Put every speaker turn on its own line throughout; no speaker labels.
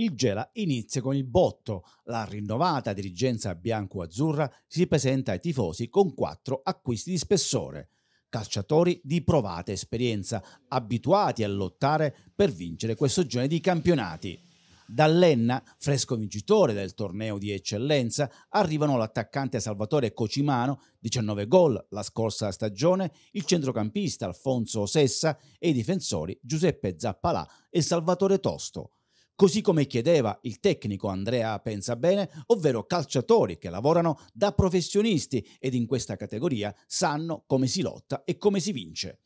Il Gela inizia con il botto. La rinnovata dirigenza bianco-azzurra si presenta ai tifosi con quattro acquisti di spessore. Calciatori di provata esperienza, abituati a lottare per vincere questo genere di campionati. Dall'Enna, fresco vincitore del torneo di eccellenza, arrivano l'attaccante Salvatore Cocimano, 19 gol la scorsa stagione, il centrocampista Alfonso Sessa e i difensori Giuseppe Zappalà e Salvatore Tosto così come chiedeva il tecnico Andrea Pensabene, ovvero calciatori che lavorano da professionisti ed in questa categoria sanno come si lotta e come si vince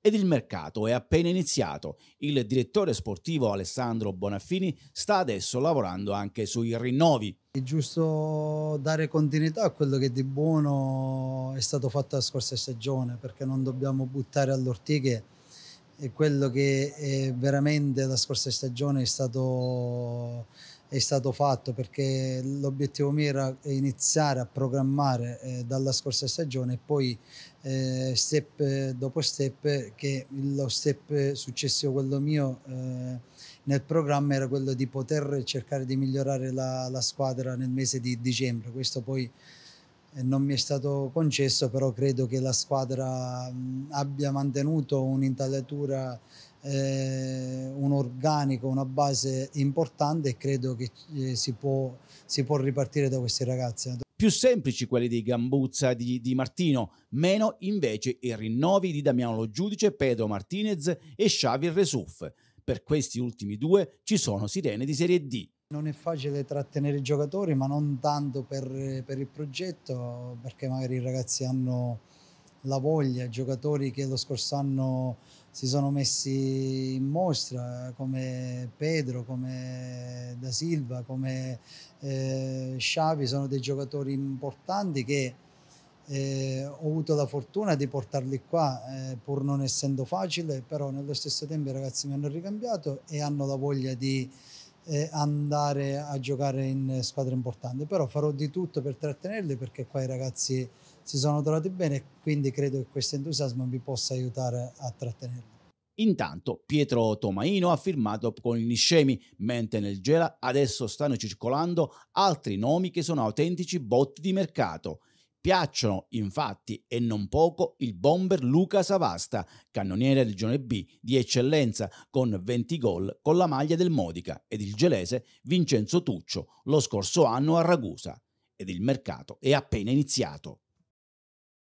ed il mercato è appena iniziato. Il direttore sportivo Alessandro Bonaffini sta adesso lavorando anche sui rinnovi.
È giusto dare continuità a quello che di buono è stato fatto la scorsa stagione, perché non dobbiamo buttare all'ortiche è quello che è eh, veramente la scorsa stagione è stato, è stato fatto perché l'obiettivo mio era iniziare a programmare eh, dalla scorsa stagione e poi eh, step dopo step che lo step successivo quello mio eh, nel programma era quello di poter cercare di migliorare la, la squadra nel mese di dicembre questo poi non mi è stato concesso, però credo che la squadra abbia mantenuto un'intagliatura, eh, un organico, una base importante e credo che eh, si può, si può ripartire da questi ragazzi più semplici
quelli di Gambuzza di, di Martino, meno invece i rinnovi di Damiano Lo Giudice, Pedro Martinez e Xavi Resuf. Per questi ultimi due ci sono sirene di Serie D.
Non è facile trattenere i giocatori, ma non tanto per, per il progetto, perché magari i ragazzi hanno la voglia, giocatori che lo scorso anno si sono messi in mostra come Pedro, come Da Silva, come eh, Sciavi, sono dei giocatori importanti che eh, ho avuto la fortuna di portarli qua eh, pur non essendo facile, però nello stesso tempo i ragazzi mi hanno ricambiato e hanno la voglia di eh, andare a giocare in squadre importanti, però farò di tutto per trattenerli perché qua i ragazzi si sono trovati bene e quindi credo che questo entusiasmo vi possa aiutare a trattenerli.
Intanto Pietro Tomaino ha firmato con il Niscemi, mentre nel Gela adesso stanno circolando altri nomi che sono autentici bot di mercato piacciono infatti e non poco il bomber Luca Savasta, cannoniere regione B di eccellenza con 20 gol con la maglia del Modica ed il gelese Vincenzo Tuccio lo scorso anno a Ragusa ed il mercato è appena iniziato.